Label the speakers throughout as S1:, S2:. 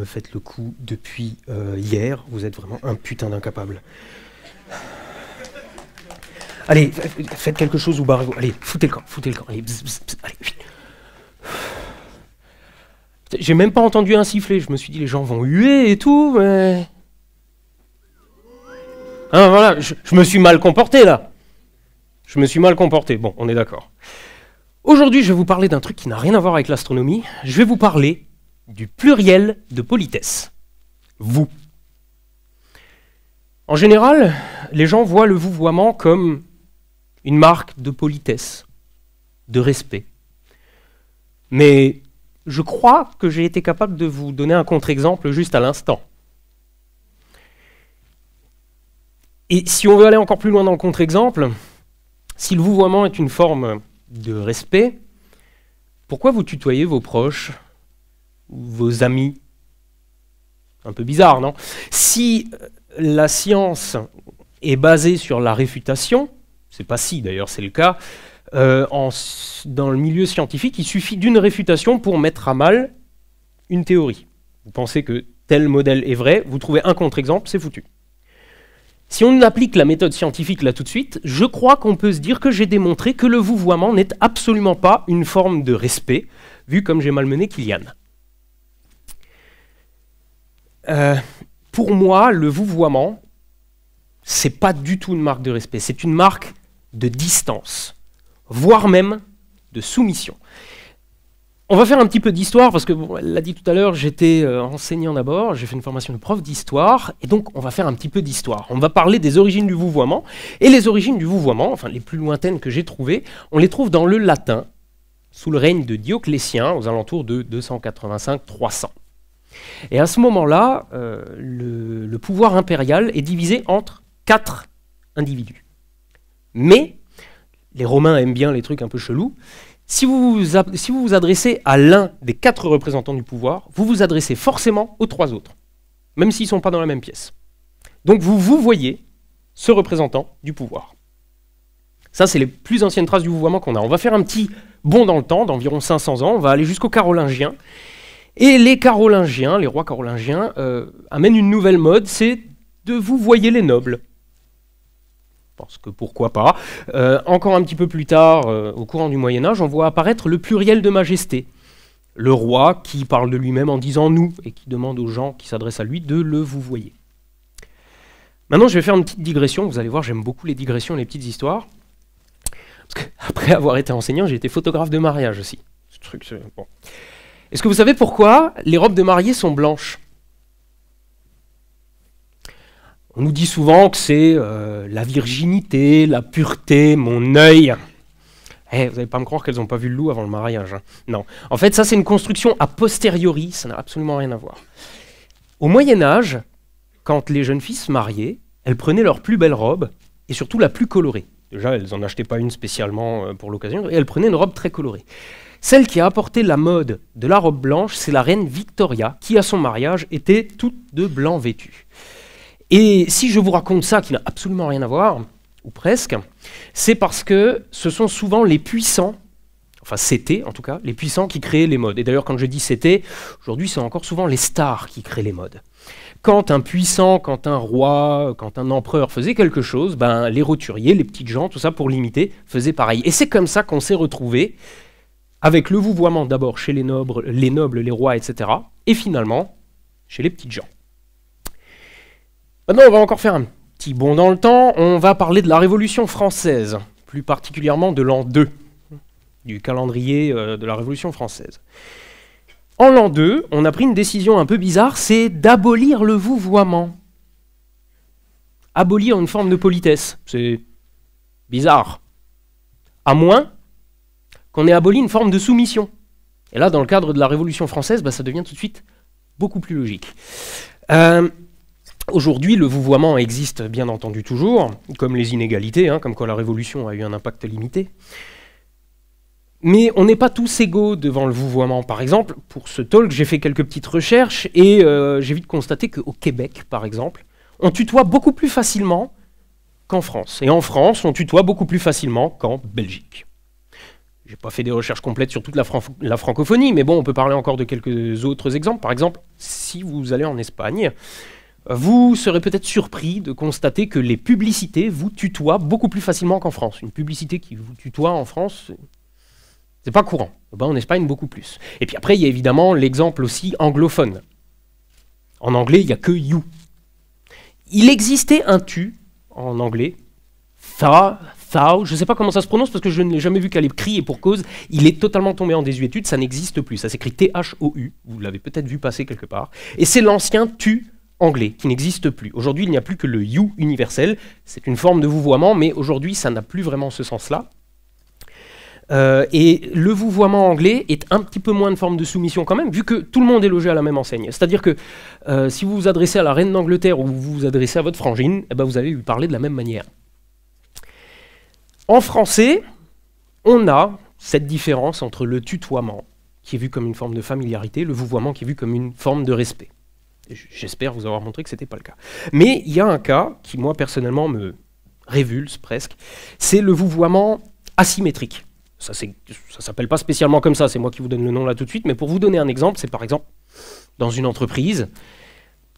S1: me faites le coup depuis euh, hier. Vous êtes vraiment un putain d'incapable. Allez, faites quelque chose ou barrez-vous. Allez, foutez le camp, foutez le camp. Allez, J'ai même pas entendu un sifflet. Je me suis dit, les gens vont huer et tout, mais. Hein, voilà, je, me suis mal comporté là. Je me suis mal comporté. Bon, on est d'accord. Aujourd'hui, je vais vous parler d'un truc qui n'a rien à voir avec l'astronomie. Je vais vous parler du pluriel de politesse. Vous. En général, les gens voient le vouvoiement comme une marque de politesse, de respect. Mais je crois que j'ai été capable de vous donner un contre-exemple juste à l'instant. Et si on veut aller encore plus loin dans le contre-exemple, si le vouvoiement est une forme de respect, pourquoi vous tutoyez vos proches vos amis. Un peu bizarre, non Si euh, la science est basée sur la réfutation, c'est pas si d'ailleurs c'est le cas, euh, en, dans le milieu scientifique, il suffit d'une réfutation pour mettre à mal une théorie. Vous pensez que tel modèle est vrai, vous trouvez un contre-exemple, c'est foutu. Si on applique la méthode scientifique là tout de suite, je crois qu'on peut se dire que j'ai démontré que le vouvoiement n'est absolument pas une forme de respect, vu comme j'ai malmené Kylian. Euh, pour moi, le vouvoiement, c'est pas du tout une marque de respect, c'est une marque de distance, voire même de soumission. On va faire un petit peu d'histoire parce que, elle l'a dit tout à l'heure, j'étais euh, enseignant d'abord, j'ai fait une formation de prof d'histoire, et donc on va faire un petit peu d'histoire. On va parler des origines du vouvoiement, et les origines du vouvoiement, enfin les plus lointaines que j'ai trouvées, on les trouve dans le latin, sous le règne de Dioclétien, aux alentours de 285-300. Et à ce moment-là, euh, le, pouvoir impérial est divisé entre quatre individus. Mais, les Romains aiment bien les trucs un peu chelous, si vous vous, si vous, vous adressez à l'un des quatre représentants du pouvoir, vous vous adressez forcément aux trois autres, même s'ils ne sont pas dans la même pièce. Donc vous vous voyez ce représentant du pouvoir. Ça, c'est les plus anciennes traces du vouvoiement qu'on a. On va faire un petit bond dans le temps d'environ 500 ans, on va aller jusqu'au Carolingien. Et les Carolingiens, les rois carolingiens, euh, amènent une nouvelle mode, c'est de vous voyez les nobles. Parce que pourquoi pas. Euh, encore un petit peu plus tard, euh, au courant du Moyen Âge, on voit apparaître le pluriel de majesté. Le roi qui parle de lui-même en disant nous et qui demande aux gens qui s'adressent à lui de le vous voyez. Maintenant, je vais faire une petite digression. Vous allez voir, j'aime beaucoup les digressions, les petites histoires. Parce avoir été enseignant, j'ai été photographe de mariage aussi. Ce truc, bon. Est-ce que vous savez pourquoi les robes de mariée sont blanches On nous dit souvent que c'est euh, la virginité, la pureté, mon œil. Eh, vous n'allez pas me croire qu'elles n'ont pas vu le loup avant le mariage. Hein. Non. En fait, ça, c'est une construction a posteriori, ça n'a absolument rien à voir. Au Moyen Âge, quand les jeunes filles se mariaient, elles prenaient leur plus belle robe et surtout la plus colorée. Déjà, elles n'en achetaient pas une spécialement euh, pour l'occasion, et elles prenaient une robe très colorée. Celle qui a apporté la mode de la robe blanche, c'est la reine Victoria, qui à son mariage était toute de blanc vêtue. Et si je vous raconte ça, qui n'a absolument rien à voir, ou presque, c'est parce que ce sont souvent les puissants enfin c'était en tout cas, les puissants qui créaient les modes. Et d'ailleurs, quand je dis c'était, aujourd'hui, c'est encore souvent les stars qui créent les modes. Quand un puissant, quand un roi, quand un empereur faisait quelque chose, ben, les roturiers, les petites gens, tout ça pour l'imiter, faisaient pareil. Et c'est comme ça qu'on s'est retrouvé avec le vouvoiement d'abord chez les nobles, les nobles, les rois, etc. Et finalement, chez les petites gens. Maintenant, on va encore faire un petit bond dans le temps. On va parler de la Révolution française, plus particulièrement de l'an 2 du calendrier euh, de la Révolution française. En l'an 2, on a pris une décision un peu bizarre, c'est d'abolir le vouvoiement. Abolir une forme de politesse, c'est bizarre. À moins qu'on ait aboli une forme de soumission. Et là, dans le cadre de la Révolution française, bah, ça devient tout de suite beaucoup plus logique. Euh, aujourd'hui, le vouvoiement existe bien entendu toujours, comme les inégalités, hein, comme quoi la Révolution a eu un impact limité. Mais on n'est pas tous égaux devant le vouvoiement. Par exemple, pour ce talk, j'ai fait quelques petites recherches et euh, j'ai vite constaté qu'au Québec, par exemple, on tutoie beaucoup plus facilement qu'en France. Et en France, on tutoie beaucoup plus facilement qu'en Belgique. Je n'ai pas fait des recherches complètes sur toute la, la, francophonie, mais bon, on peut parler encore de quelques autres exemples. Par exemple, si vous allez en Espagne, vous serez peut-être surpris de constater que les publicités vous tutoient beaucoup plus facilement qu'en France. Une publicité qui vous tutoie en France, c'est pas courant. Eh ben, en Espagne, beaucoup plus. Et puis après, il y a évidemment l'exemple aussi anglophone. En anglais, il n'y a que you. Il existait un tu en anglais, tha, thou, je ne sais pas comment ça se prononce parce que je ne l'ai jamais vu qu'elle l'écrit et pour cause, il est totalement tombé en désuétude, ça n'existe plus. Ça s'écrit T-H-O-U, vous l'avez peut-être vu passer quelque part. Et c'est l'ancien tu anglais qui n'existe plus. Aujourd'hui, il n'y a plus que le you universel, c'est une forme de vouvoiement, mais aujourd'hui, ça n'a plus vraiment ce sens-là. Euh, et le vouvoiement anglais est un petit peu moins de forme de soumission quand même, vu que tout le monde est logé à la même enseigne. C'est-à-dire que euh, si vous vous adressez à la reine d'Angleterre ou vous vous adressez à votre frangine, eh ben, vous allez lui parler de la même manière. En français, on a cette différence entre le tutoiement, qui est vu comme une forme de familiarité, le vouvoiement qui est vu comme une forme de respect. J'espère vous avoir montré que ce n'était pas le cas. Mais il y a un cas qui, moi, personnellement, me révulse presque, c'est le vouvoiement asymétrique. Ça ne s'appelle pas spécialement comme ça, c'est moi qui vous donne le nom là tout de suite, mais pour vous donner un exemple, c'est par exemple dans une entreprise,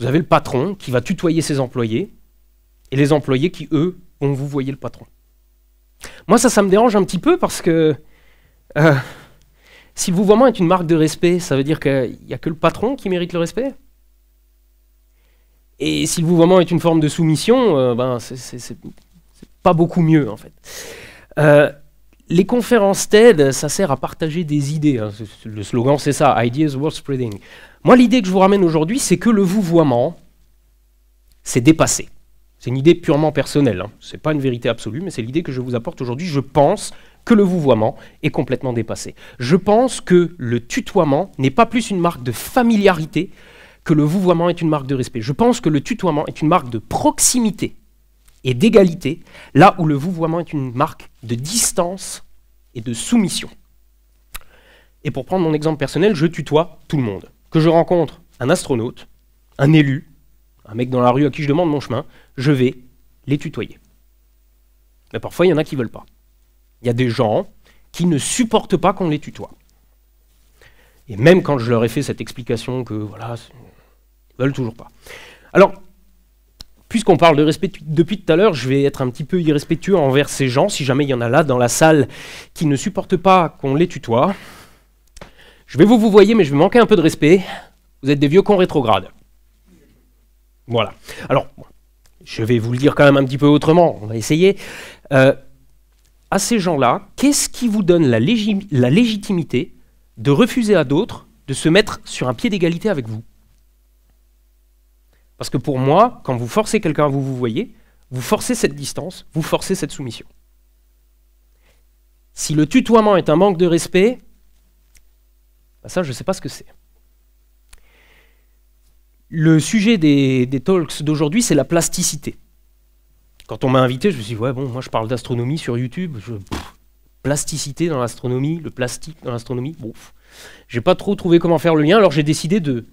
S1: vous avez le patron qui va tutoyer ses employés et les employés qui, eux, vont vous voyer le patron. Moi, ça, ça me dérange un petit peu parce que euh, si le vouvoiement est une marque de respect, ça veut dire qu'il n'y a que le patron qui mérite le respect et si le vouvoiement est une forme de soumission, euh, ben c'est pas beaucoup mieux en fait. Euh, les conférences TED, ça sert à partager des idées. Hein. Le slogan, c'est ça, Ideas Worth Spreading. Moi, l'idée que je vous ramène aujourd'hui, c'est que le vouvoiement, c'est dépassé. C'est une idée purement personnelle. Hein. Ce n'est pas une vérité absolue, mais c'est l'idée que je vous apporte aujourd'hui. Je pense que le vouvoiement est complètement dépassé. Je pense que le tutoiement n'est pas plus une marque de familiarité que le vouvoiement est une marque de respect. Je pense que le tutoiement est une marque de proximité et d'égalité, là où le vouvoiement est une marque de distance et de soumission. Et pour prendre mon exemple personnel, je tutoie tout le monde. Que je rencontre un astronaute, un élu, un mec dans la rue à qui je demande mon chemin, je vais les tutoyer. Mais parfois, il y en a qui ne veulent pas. Il y a des gens qui ne supportent pas qu'on les tutoie. Et même quand je leur ai fait cette explication que voilà, ils veulent toujours pas. Alors, Puisqu'on parle de respect depuis tout à l'heure, je vais être un petit peu irrespectueux envers ces gens, si jamais il y en a là dans la salle qui ne supportent pas qu'on les tutoie. Je vais vous vous voyez, mais je vais manquer un peu de respect. Vous êtes des vieux cons rétrogrades. Voilà. Alors, je vais vous le dire quand même un petit peu autrement, on va essayer. Euh, à ces gens-là, qu'est-ce qui vous donne la légitimité de refuser à d'autres de se mettre sur un pied d'égalité avec vous parce que pour moi, quand vous forcez quelqu'un à vous vous voyez, vous forcez cette distance, vous forcez cette soumission. Si le tutoiement est un manque de respect, bah ça, je ne sais pas ce que c'est. Le sujet des, talks d'aujourd'hui, c'est la plasticité. Quand on m'a invité, je me suis dit, ouais, bon, moi je parle d'astronomie sur YouTube, je, plasticité dans l'astronomie, le plastique dans l'astronomie, bon, j'ai pas trop trouvé comment faire le lien, alors j'ai décidé de,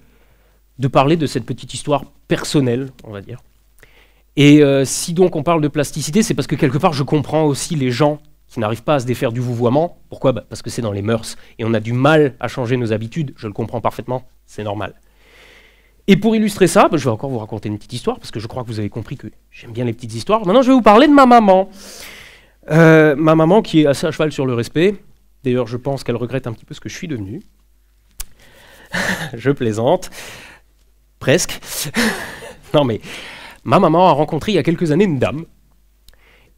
S1: de parler de cette petite histoire personnelle, on va dire. Et euh, si donc on parle de plasticité, c'est parce que quelque part je comprends aussi les gens qui n'arrivent pas à se défaire du vouvoiement. Pourquoi bah, Parce que c'est dans les mœurs et on a du mal à changer nos habitudes. Je le comprends parfaitement, c'est normal. Et pour illustrer ça, bah, je vais encore vous raconter une petite histoire parce que je crois que vous avez compris que j'aime bien les petites histoires. Maintenant, je vais vous parler de ma maman. Euh, ma maman qui est assez à cheval sur le respect. D'ailleurs, je pense qu'elle regrette un petit peu ce que je suis devenu. je plaisante. Presque. non mais, ma maman a rencontré il y a quelques années une dame.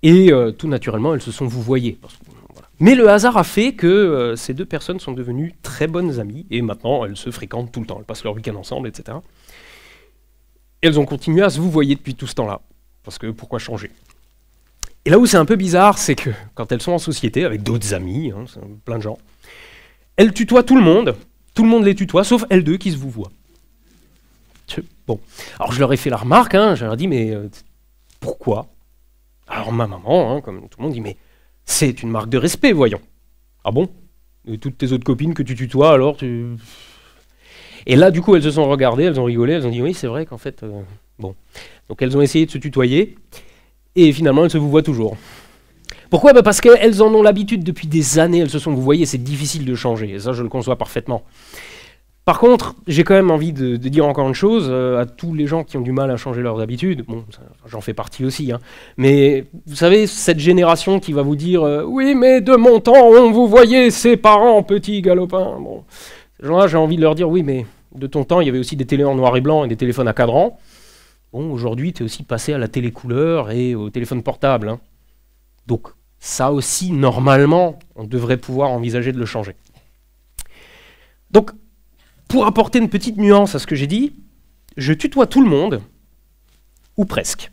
S1: Et euh, tout naturellement, elles se sont vouvoyées. Parce Mais le hasard a fait que euh, ces deux personnes sont devenues très bonnes amies. Et maintenant, elles se fréquentent tout le temps. Elles passent leur week-end ensemble, etc. elles ont continué à se vouvoyer depuis tout ce temps-là. Parce que pourquoi changer Et là où c'est un peu bizarre, c'est que quand elles sont en société avec d'autres amis, hein, euh, plein de gens, elles tutoient tout le monde. Tout le monde les tutoie, sauf elles deux qui se vouvoient. Bon. Alors je leur ai fait la remarque, hein, je leur ai dit, mais euh, pourquoi Alors ma maman, hein, comme tout le monde, dit, mais c'est une marque de respect, voyons. Ah bon toutes tes autres copines que tu tutoies, alors tu... Et là, du coup, elles se sont regardées, elles ont rigolé, elles ont dit, oui, c'est vrai qu'en fait... Euh, bon. Donc elles ont essayé de se tutoyer, et finalement, elles se vous voient toujours. Pourquoi bah, Parce qu'elles en ont l'habitude depuis des années, elles se sont vous voyez, c'est difficile de changer, et ça je le conçois parfaitement. Par contre, j'ai quand même envie de, dire encore une chose euh, à tous les gens qui ont du mal à changer leurs habitudes. Bon, j'en fais partie aussi. Hein, mais vous savez, cette génération qui va vous dire euh, Oui, mais de mon temps, on vous voyait ses parents, petits galopins. Bon, ces gens-là, j'ai envie de leur dire Oui, mais de ton temps, il y avait aussi des télés en noir et blanc et des téléphones à cadran. Bon, aujourd'hui, tu es aussi passé à la télé couleur et au téléphone portable. Hein. Donc, ça aussi, normalement, on devrait pouvoir envisager de le changer. Donc, pour apporter une petite nuance à ce que j'ai dit, je tutoie tout le monde, ou presque.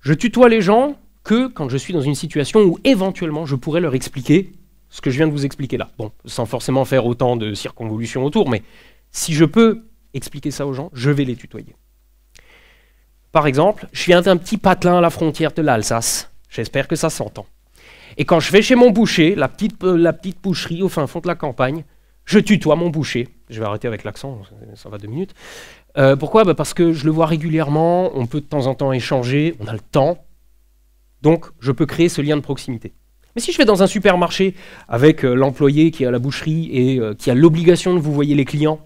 S1: Je tutoie les gens que quand je suis dans une situation où éventuellement je pourrais leur expliquer ce que je viens de vous expliquer là. Bon, sans forcément faire autant de circonvolutions autour, mais si je peux expliquer ça aux gens, je vais les tutoyer. Par exemple, je viens d'un petit patelin à la frontière de l'Alsace. J'espère que ça s'entend. Et quand je vais chez mon boucher, la petite, euh, la petite boucherie au fin fond de la campagne, je tutoie mon boucher. Je vais arrêter avec l'accent, ça va deux minutes. Euh, pourquoi bah, Parce que je le vois régulièrement, on peut de temps en temps échanger, on a le temps. Donc, je peux créer ce lien de proximité. Mais si je vais dans un supermarché avec euh, l'employé qui est à la boucherie et euh, qui a l'obligation de vous voyer les clients,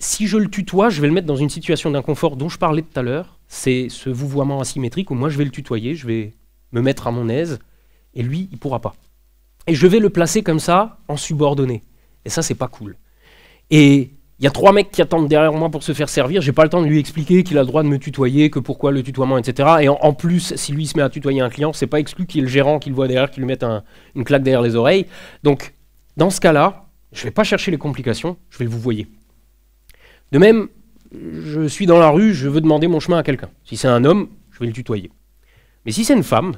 S1: si je le tutoie, je vais le mettre dans une situation d'inconfort dont je parlais tout à l'heure. C'est ce vouvoiement asymétrique où moi je vais le tutoyer, je vais me mettre à mon aise et lui, il pourra pas et je vais le placer comme ça en subordonné. Et ça, c'est pas cool. Et il y a trois mecs qui attendent derrière moi pour se faire servir. J'ai pas le temps de lui expliquer qu'il a le droit de me tutoyer, que pourquoi le tutoiement, etc. Et en, plus, si lui se met à tutoyer un client, c'est pas exclu qu'il y le gérant qu'il voit derrière, qu'il lui mette une claque derrière les oreilles. Donc, dans ce cas-là, je vais pas chercher les complications, je vais vous voyer. De même, je suis dans la rue, je veux demander mon chemin à quelqu'un. Si c'est un homme, je vais le tutoyer. Mais si c'est une femme,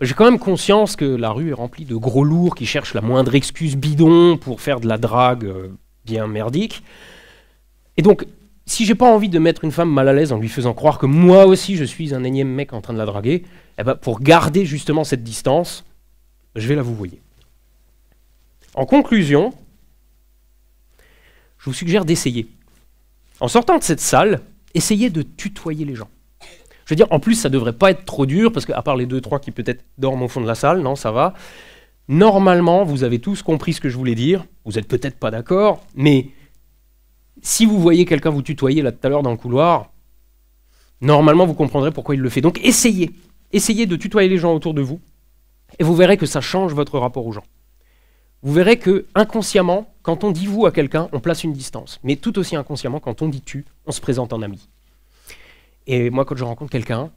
S1: j'ai quand même conscience que la rue est remplie de gros lourds qui cherchent la moindre excuse bidon pour faire de la drague euh, bien merdique. Et donc, si j'ai pas envie de mettre une femme mal à l'aise en lui faisant croire que moi aussi je suis un énième mec en train de la draguer, eh ben pour garder justement cette distance, je vais la vous voyez. En conclusion, je vous suggère d'essayer. En sortant de cette salle, essayez de tutoyer les gens. Je veux dire, en plus, ça devrait pas être trop dur, parce qu'à part les deux, trois qui peut-être dorment au fond de la salle, non, ça va. Normalement, vous avez tous compris ce que je voulais dire. Vous êtes peut-être pas d'accord, mais si vous voyez quelqu'un vous tutoyer là tout à l'heure dans le couloir, normalement, vous comprendrez pourquoi il le fait. Donc, essayez. Essayez de tutoyer les gens autour de vous, et vous verrez que ça change votre rapport aux gens. Vous verrez que, inconsciemment, quand on dit vous à quelqu'un, on place une distance. Mais tout aussi inconsciemment, quand on dit tu, on se présente en ami. Et moi, quand je rencontre quelqu'un,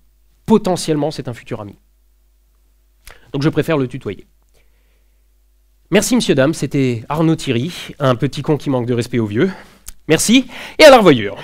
S1: potentiellement, c'est un futur ami. Donc je préfère le tutoyer. Merci, monsieur, dame. C'était Arnaud Thierry, un petit con qui manque de respect aux vieux. Merci et à la revoyure.